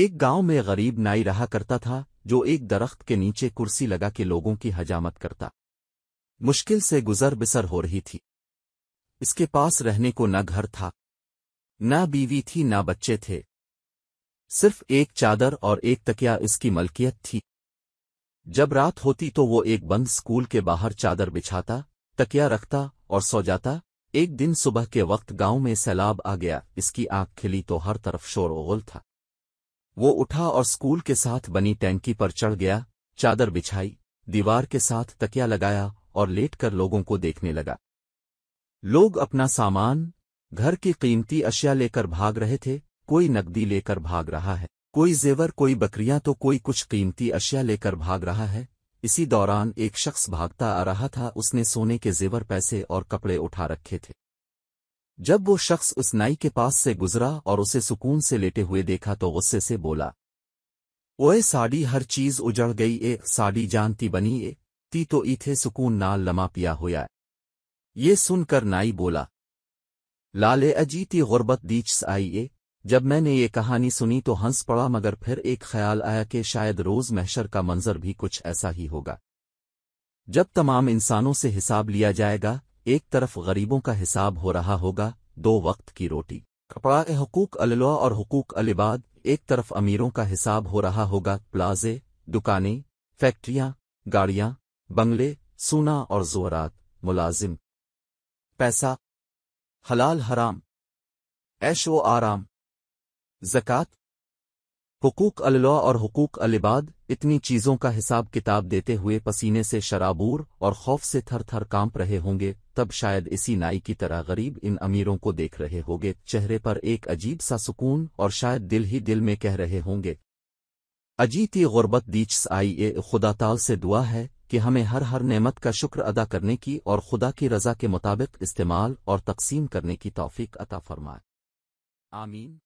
एक गांव में गरीब नाई रहा करता था जो एक दरख्त के नीचे कुर्सी लगा के लोगों की हजामत करता मुश्किल से गुजर बिसर हो रही थी इसके पास रहने को न घर था न बीवी थी न बच्चे थे सिर्फ एक चादर और एक तकिया इसकी मलकियत थी जब रात होती तो वो एक बंद स्कूल के बाहर चादर बिछाता तकिया रखता और सो जाता एक दिन सुबह के वक्त गांव में सैलाब आ गया इसकी आंख खिली तो हर तरफ शोर शोरगोल था वो उठा और स्कूल के साथ बनी टैंकी पर चढ़ गया चादर बिछाई दीवार के साथ तकिया लगाया और लेटकर लोगों को देखने लगा लोग अपना सामान घर की कीमती अशिया लेकर भाग रहे थे कोई नकदी लेकर भाग रहा है कोई जेवर कोई बकरियां तो कोई कुछ कीमती अशिया लेकर भाग रहा है इसी दौरान एक शख्स भागता आ रहा था उसने सोने के जेवर पैसे और कपड़े उठा रखे थे जब वो शख्स उस नाई के पास से गुजरा और उसे सुकून से लेटे हुए देखा तो गुस्से से बोला ओए साड़ी हर चीज उजड़ गई ए साड़ी जानती बनी ए ती तो इथे सुकून नाल लमा पिया होया ये सुनकर नाई बोला लाले अजीती गुर्बत दीच आई ए जब मैंने ये कहानी सुनी तो हंस पड़ा मगर फिर एक ख्याल आया कि शायद रोज महशर का मंजर भी कुछ ऐसा ही होगा जब तमाम इंसानों से हिसाब लिया जाएगा एक तरफ गरीबों का हिसाब हो रहा होगा दो वक्त की रोटी कपड़ा हकूक अलवा और हकूक अलिबाद एक तरफ अमीरों का हिसाब हो रहा होगा प्लाजे दुकानें फैक्ट्रियां गाड़ियां बंगले सोना और जोरात मुलाजिम पैसा हलाल हराम ऐशो आराम जक़ात हुकूक अल्ला और हुकूक अलिबाद इतनी चीज़ों का हिसाब किताब देते हुए पसीने से शराबूर और खौफ से थर थर कांप रहे होंगे तब शायद इसी नाई की तरह गरीब इन अमीरों को देख रहे होंगे चेहरे पर एक अजीब सा सुकून और शायद दिल ही दिल में कह रहे होंगे अजीत ये गुरबत दीच आई ए खुदा ताल से दुआ है कि हमें हर हर नेमत का शुक्र अदा करने की और खुदा की रजा के मुताबिक इस्तेमाल और तकसीम करने की तौफीक अता फरमाए आमीन